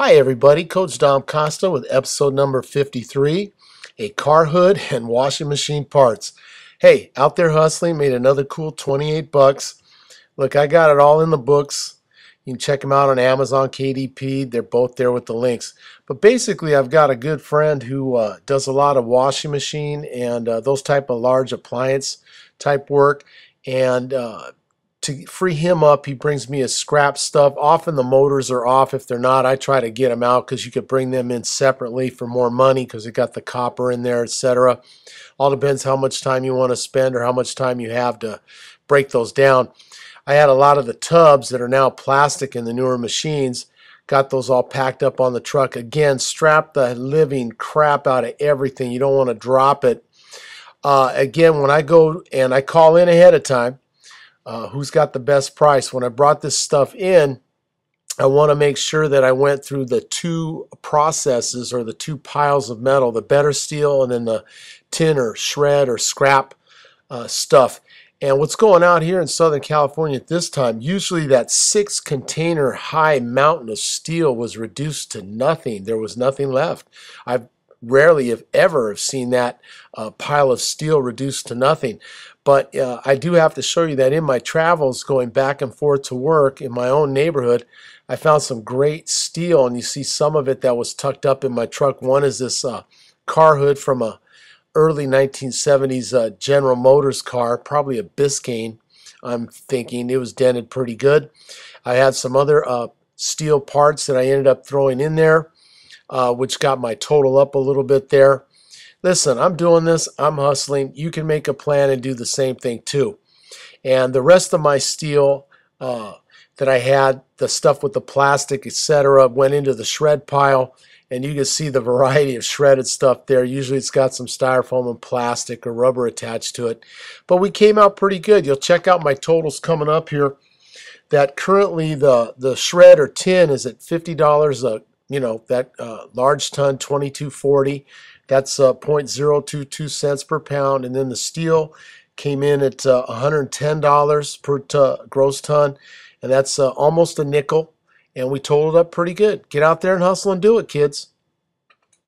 Hi, everybody. Coach Dom Costa with episode number 53 A Car Hood and Washing Machine Parts. Hey, out there hustling, made another cool 28 bucks. Look, I got it all in the books. You can check them out on Amazon, KDP. They're both there with the links. But basically, I've got a good friend who uh, does a lot of washing machine and uh, those type of large appliance type work. And uh, to free him up, he brings me his scrap stuff. Often the motors are off. If they're not, I try to get them out because you could bring them in separately for more money because it got the copper in there, etc. All depends how much time you want to spend or how much time you have to break those down. I had a lot of the tubs that are now plastic in the newer machines. Got those all packed up on the truck. Again, strap the living crap out of everything. You don't want to drop it. Uh, again, when I go and I call in ahead of time, uh, who's got the best price. When I brought this stuff in, I want to make sure that I went through the two processes or the two piles of metal, the better steel and then the tin or shred or scrap uh, stuff. And what's going out here in Southern California at this time, usually that six container high mountain of steel was reduced to nothing. There was nothing left. I've rarely, if ever, have seen that uh, pile of steel reduced to nothing. But uh, I do have to show you that in my travels going back and forth to work in my own neighborhood, I found some great steel, and you see some of it that was tucked up in my truck. One is this uh, car hood from a early 1970s uh, General Motors car, probably a Biscayne, I'm thinking. It was dented pretty good. I had some other uh, steel parts that I ended up throwing in there uh, which got my total up a little bit there. Listen, I'm doing this. I'm hustling. You can make a plan and do the same thing too. And the rest of my steel uh, that I had, the stuff with the plastic, etc., went into the shred pile. And you can see the variety of shredded stuff there. Usually it's got some styrofoam and plastic or rubber attached to it. But we came out pretty good. You'll check out my totals coming up here that currently the, the shred or tin is at $50 a you know, that uh, large ton 2240, that's uh, 0.022 cents per pound. And then the steel came in at uh, $110 per t- gross ton, and that's uh, almost a nickel. And we totaled up pretty good. Get out there and hustle and do it, kids.